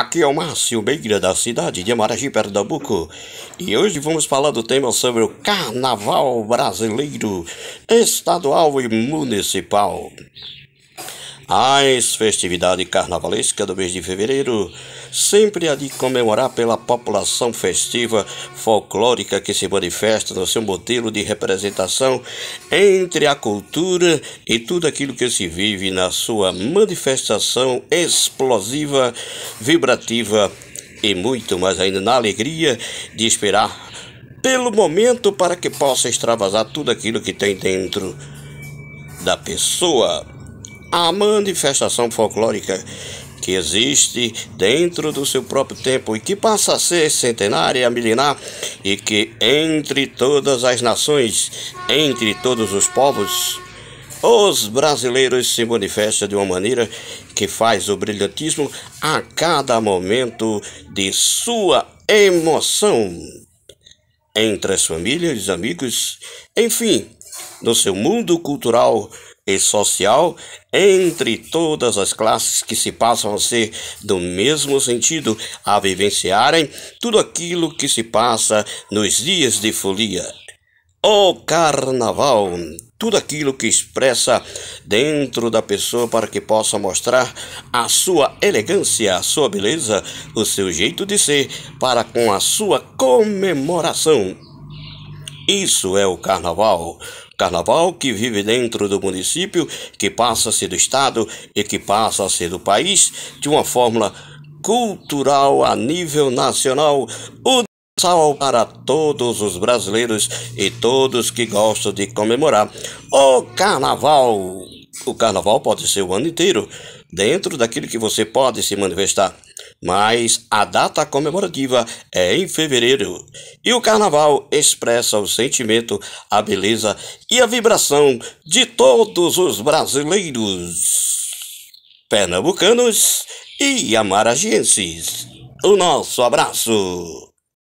Aqui é o Márcio Beira da cidade de Amaragi, Pernambuco, e hoje vamos falar do tema sobre o Carnaval Brasileiro Estadual e Municipal. As festividades carnavalescas do mês de fevereiro sempre há de comemorar pela população festiva folclórica que se manifesta no seu modelo de representação entre a cultura e tudo aquilo que se vive na sua manifestação explosiva, vibrativa e muito mais ainda na alegria de esperar pelo momento para que possa extravasar tudo aquilo que tem dentro da pessoa a manifestação folclórica que existe dentro do seu próprio tempo e que passa a ser centenária, milenar e que entre todas as nações, entre todos os povos, os brasileiros se manifestam de uma maneira que faz o brilhantismo a cada momento de sua emoção. Entre as famílias, amigos, enfim, no seu mundo cultural e social entre todas as classes que se passam a ser do mesmo sentido a vivenciarem tudo aquilo que se passa nos dias de folia. O carnaval, tudo aquilo que expressa dentro da pessoa para que possa mostrar a sua elegância, a sua beleza, o seu jeito de ser para com a sua comemoração. Isso é o carnaval. Carnaval que vive dentro do município, que passa a ser do estado e que passa a ser do país de uma fórmula cultural a nível nacional. O para todos os brasileiros e todos que gostam de comemorar o Carnaval! O carnaval pode ser o ano inteiro, dentro daquilo que você pode se manifestar. Mas a data comemorativa é em fevereiro. E o carnaval expressa o sentimento, a beleza e a vibração de todos os brasileiros, pernambucanos e amaragienses. O nosso abraço!